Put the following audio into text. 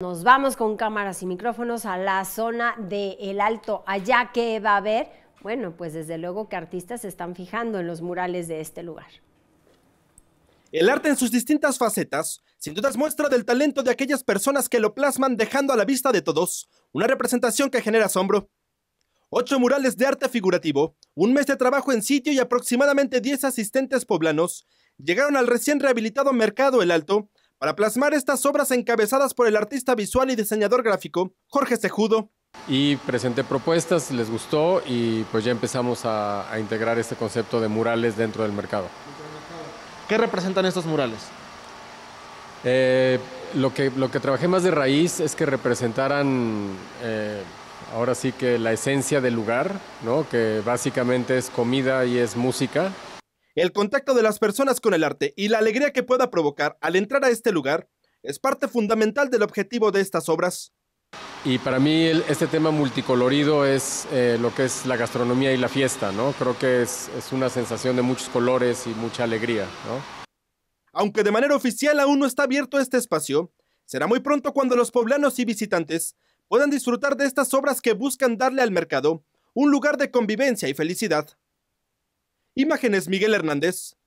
Nos vamos con cámaras y micrófonos a la zona de El Alto. Allá que va a haber, bueno, pues desde luego que artistas se están fijando en los murales de este lugar. El arte en sus distintas facetas, sin dudas muestra del talento de aquellas personas que lo plasman dejando a la vista de todos una representación que genera asombro. Ocho murales de arte figurativo, un mes de trabajo en sitio y aproximadamente 10 asistentes poblanos llegaron al recién rehabilitado Mercado El Alto para plasmar estas obras encabezadas por el artista visual y diseñador gráfico Jorge Sejudo. Y presenté propuestas, les gustó y pues ya empezamos a, integrar este concepto de murales dentro del mercado. ¿Qué representan estos murales? Eh, lo, que, lo que trabajé más de raíz es que representaran eh, ahora sí que la esencia del lugar, ¿no? que básicamente es comida y es música. El contacto de las personas con el arte y la alegría que pueda provocar al entrar a este lugar es parte fundamental del objetivo de estas obras. Y para mí este tema multicolorido es eh, lo que es la gastronomía y la fiesta, ¿no? Creo que es, es una sensación de muchos colores y mucha alegría, ¿no? Aunque de manera oficial aún no está abierto este espacio, será muy pronto cuando los poblanos y visitantes puedan disfrutar de estas obras que buscan darle al mercado un lugar de convivencia y felicidad. Imágenes Miguel Hernández.